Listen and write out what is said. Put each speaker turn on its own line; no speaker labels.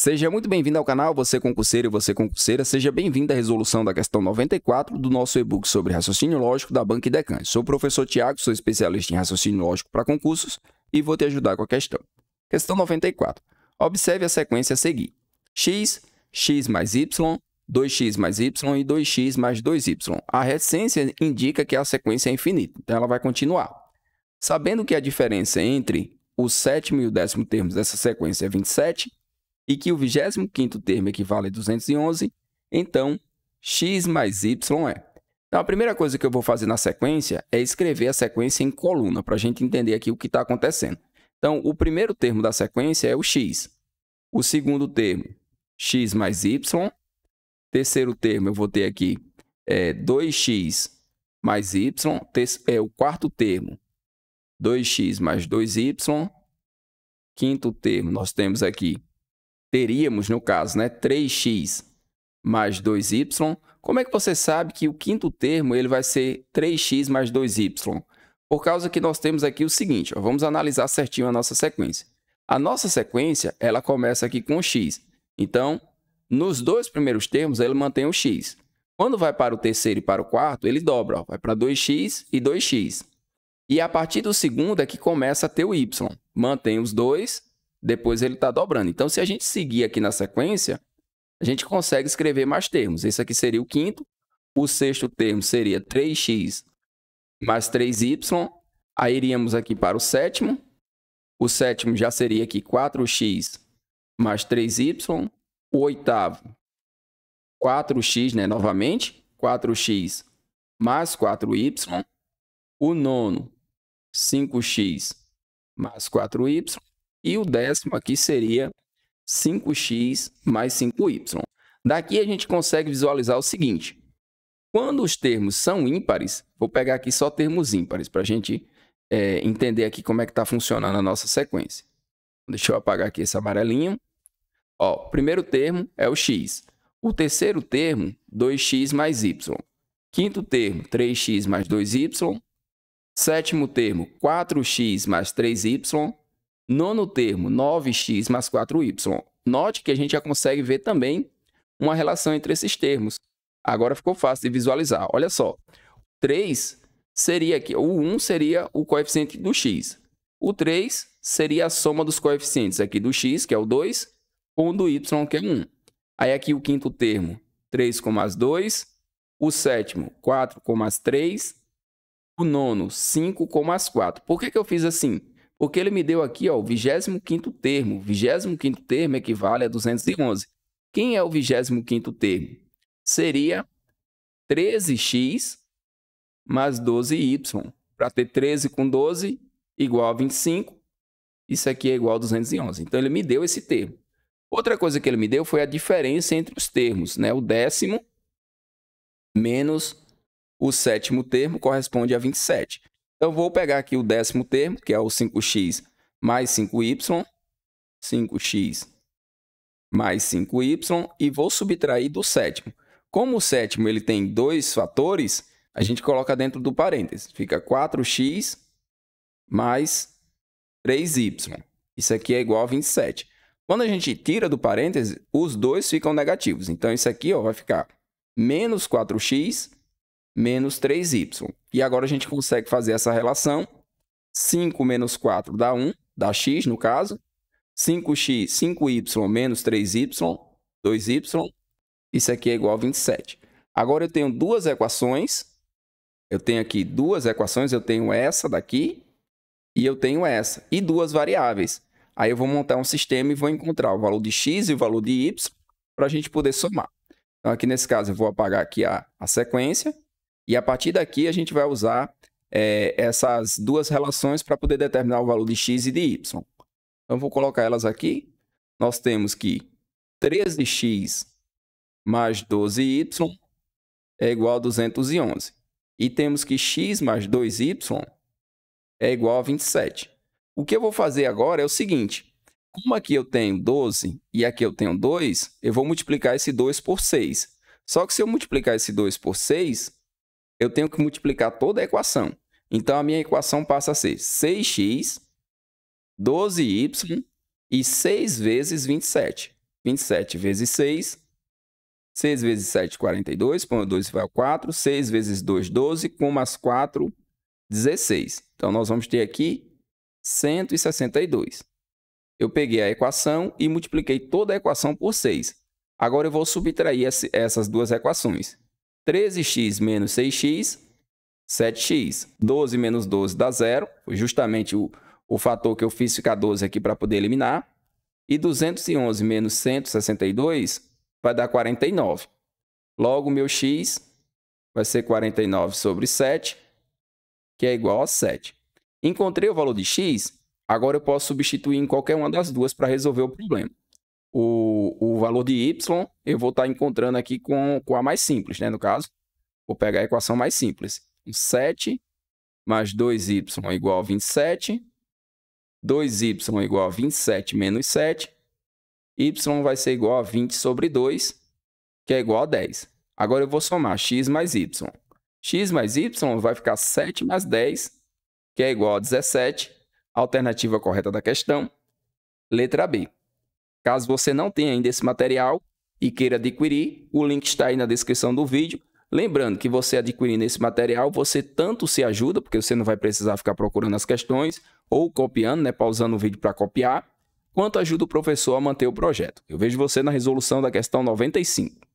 Seja muito bem-vindo ao canal, você concurseiro e você concurseira. Seja bem-vindo à resolução da questão 94 do nosso e-book sobre raciocínio lógico da Banca Idecan. Sou o professor Tiago, sou especialista em raciocínio lógico para concursos e vou te ajudar com a questão. Questão 94. Observe a sequência a seguir. x, x mais y, 2x mais y e 2x mais 2y. A recência indica que a sequência é infinita, então ela vai continuar. Sabendo que a diferença entre o sétimo e o décimo termos dessa sequência é 27, e que o 25º termo equivale a 211, então x mais y é. Então, a primeira coisa que eu vou fazer na sequência é escrever a sequência em coluna, para a gente entender aqui o que está acontecendo. Então, o primeiro termo da sequência é o x. O segundo termo, x mais y. Terceiro termo, eu vou ter aqui é, 2x mais y. É, o quarto termo, 2x mais 2y. Quinto termo, nós temos aqui teríamos, no caso, né, 3x mais 2y. Como é que você sabe que o quinto termo ele vai ser 3x mais 2y? Por causa que nós temos aqui o seguinte, ó, vamos analisar certinho a nossa sequência. A nossa sequência ela começa aqui com x. Então, nos dois primeiros termos, ele mantém o x. Quando vai para o terceiro e para o quarto, ele dobra, ó, vai para 2x e 2x. E a partir do segundo é que começa a ter o y. Mantém os dois depois ele está dobrando. Então, se a gente seguir aqui na sequência, a gente consegue escrever mais termos. Esse aqui seria o quinto, o sexto termo seria 3x mais 3y, aí iríamos aqui para o sétimo, o sétimo já seria aqui 4x mais 3y, o oitavo 4x, né, novamente, 4x mais 4y, o nono 5x mais 4y, e o décimo aqui seria 5x mais 5y. Daqui a gente consegue visualizar o seguinte. Quando os termos são ímpares, vou pegar aqui só termos ímpares para a gente é, entender aqui como é que está funcionando a nossa sequência. Deixa eu apagar aqui esse amarelinho. Ó, o primeiro termo é o x. O terceiro termo, 2x mais y. Quinto termo, 3x mais 2y. Sétimo termo, 4x mais 3y. Nono termo, 9x mais 4y. Note que a gente já consegue ver também uma relação entre esses termos. Agora ficou fácil de visualizar. Olha só, 3 seria aqui, o 1 seria o coeficiente do x. O 3 seria a soma dos coeficientes aqui do x, que é o 2, com o do y, que é 1. Aí aqui o quinto termo, 3,2. O sétimo, 4,3. O nono, 5,4. Por que, que eu fiz assim? Porque ele me deu aqui ó, o 25 termo. O 25 termo equivale a 211. Quem é o 25 termo? Seria 13x mais 12y. Para ter 13 com 12 igual a 25, isso aqui é igual a 211. Então, ele me deu esse termo. Outra coisa que ele me deu foi a diferença entre os termos. Né? O décimo menos o sétimo termo corresponde a 27. Então, eu vou pegar aqui o décimo termo, que é o 5x mais 5y. 5x mais 5y e vou subtrair do sétimo. Como o sétimo ele tem dois fatores, a gente coloca dentro do parênteses. Fica 4x mais 3y. Isso aqui é igual a 27. Quando a gente tira do parênteses, os dois ficam negativos. Então, isso aqui ó, vai ficar menos 4x menos 3y. E agora a gente consegue fazer essa relação. 5 menos 4 dá 1, dá x no caso. 5x, 5y menos 3y, 2y. Isso aqui é igual a 27. Agora eu tenho duas equações. Eu tenho aqui duas equações. Eu tenho essa daqui e eu tenho essa. E duas variáveis. Aí eu vou montar um sistema e vou encontrar o valor de x e o valor de y para a gente poder somar. Então, aqui nesse caso, eu vou apagar aqui a, a sequência. E a partir daqui a gente vai usar é, essas duas relações para poder determinar o valor de x e de y. Então vou colocar elas aqui. Nós temos que 13x mais 12y é igual a 211. E temos que x mais 2y é igual a 27. O que eu vou fazer agora é o seguinte. Como aqui eu tenho 12 e aqui eu tenho 2, eu vou multiplicar esse 2 por 6. Só que se eu multiplicar esse 2 por 6, eu tenho que multiplicar toda a equação. Então, a minha equação passa a ser 6x, 12y e 6 vezes 27. 27 vezes 6, 6 vezes 7, 42, põe 2 vai ao 4, 6 vezes 2, 12, com mais 4, 16. Então, nós vamos ter aqui 162. Eu peguei a equação e multipliquei toda a equação por 6. Agora, eu vou subtrair essas duas equações. 13x menos 6x, 7x. 12 menos 12 dá zero. Foi justamente o, o fator que eu fiz ficar 12 aqui para poder eliminar. E 211 menos 162 vai dar 49. Logo, meu x vai ser 49 sobre 7, que é igual a 7. Encontrei o valor de x, agora eu posso substituir em qualquer uma das duas para resolver o problema o, o valor de Y, eu vou estar tá encontrando aqui com, com a mais simples, né? No caso, vou pegar a equação mais simples. 7 mais 2Y igual a 27. 2Y igual a 27 menos 7. Y vai ser igual a 20 sobre 2, que é igual a 10. Agora eu vou somar X mais Y. X mais Y vai ficar 7 mais 10, que é igual a 17. Alternativa correta da questão, letra B. Caso você não tenha ainda esse material e queira adquirir, o link está aí na descrição do vídeo. Lembrando que você adquirindo esse material, você tanto se ajuda, porque você não vai precisar ficar procurando as questões ou copiando, né, pausando o vídeo para copiar, quanto ajuda o professor a manter o projeto. Eu vejo você na resolução da questão 95.